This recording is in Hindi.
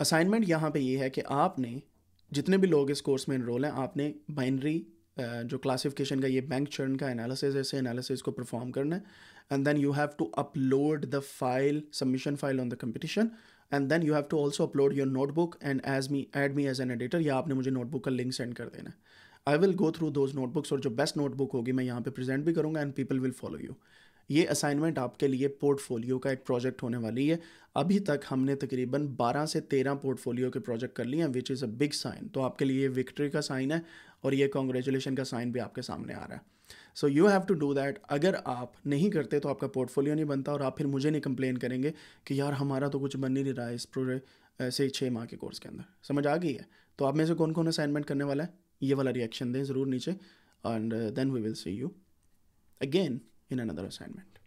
असाइनमेंट यहाँ पे ये है कि आपने जितने भी लोग इस कोर्स में इनरोल हैं आपने बाइनरी जो क्लासिफिकेशन का ये बैंक चरण का एनालिसिस है इसे एनालिसिस को परफॉर्म करना है and then you have to upload the file submission file on the competition and then you have to also upload your notebook and as me add me as an editor या आपने मुझे नोटबुक का लिंक सेंड कर देना है I will go through those notebooks और जो बेस्ट नोटबुक होगी मैं यहाँ पे प्रेजेंट भी करूँगा and people will follow you ये असाइनमेंट आपके लिए पोर्टफोलियो का एक प्रोजेक्ट होने वाली है अभी तक हमने तकरीबन 12 से 13 पोर्टफोलियो के प्रोजेक्ट कर लिए हैं which is a big sign तो आपके लिए ये विक्ट्री का साइन है और ये कॉन्ग्रेचुलेशन का साइन भी आपके सामने आ रहा है so you have to do that अगर आप नहीं करते तो आपका पोर्टफोलियो नहीं बनता और आप फिर मुझे नहीं कंप्लेन करेंगे कि यार हमारा तो कुछ बन नहीं रहा है इस पूरे ऐसे छः माह के कोर्स के अंदर समझ आ गई है तो आप में से कौन कौन असाइनमेंट करने वाला है ये वाला रिएक्शन दें ज़रूर नीचे and then we will see you again in another assignment.